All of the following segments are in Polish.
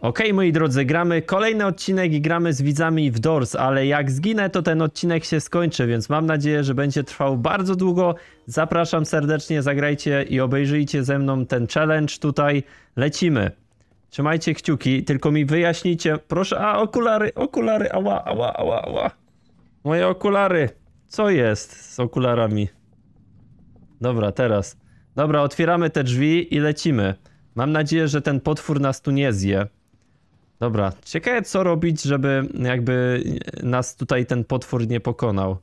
Okej, okay, moi drodzy, gramy kolejny odcinek i gramy z widzami w Doors, ale jak zginę, to ten odcinek się skończy, więc mam nadzieję, że będzie trwał bardzo długo. Zapraszam serdecznie, zagrajcie i obejrzyjcie ze mną ten challenge tutaj. Lecimy. Trzymajcie kciuki, tylko mi wyjaśnijcie, proszę, a okulary, okulary, ała, ała, ała, ała. Moje okulary. Co jest z okularami? Dobra, teraz. Dobra, otwieramy te drzwi i lecimy. Mam nadzieję, że ten potwór nas tu nie zje. Dobra, ciekawe co robić, żeby jakby nas tutaj ten potwór nie pokonał.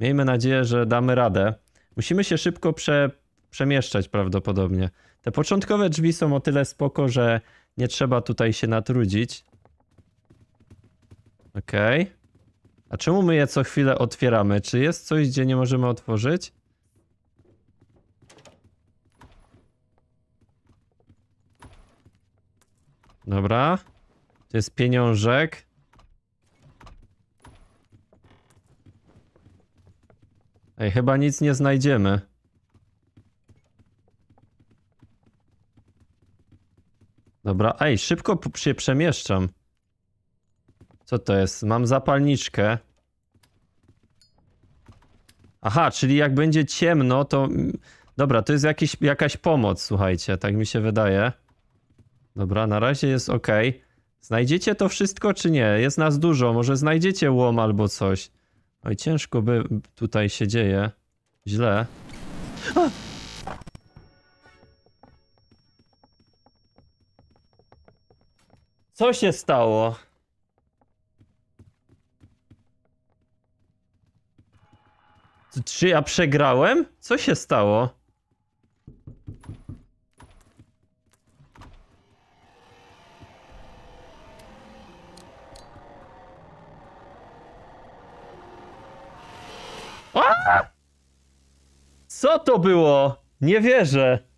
Miejmy nadzieję, że damy radę. Musimy się szybko prze, przemieszczać prawdopodobnie. Te początkowe drzwi są o tyle spoko, że nie trzeba tutaj się natrudzić. Okej. Okay. A czemu my je co chwilę otwieramy? Czy jest coś, gdzie nie możemy otworzyć? Dobra. To jest pieniążek. Ej, chyba nic nie znajdziemy. Dobra, ej, szybko się przemieszczam. Co to jest? Mam zapalniczkę. Aha, czyli jak będzie ciemno, to... Dobra, to jest jakiś, jakaś pomoc, słuchajcie, tak mi się wydaje. Dobra, na razie jest ok. Znajdziecie to wszystko, czy nie? Jest nas dużo, może znajdziecie łom albo coś. Oj, ciężko by tutaj się dzieje. Źle. Co się stało? Czy ja przegrałem? Co się stało? Co to było? Nie wierzę.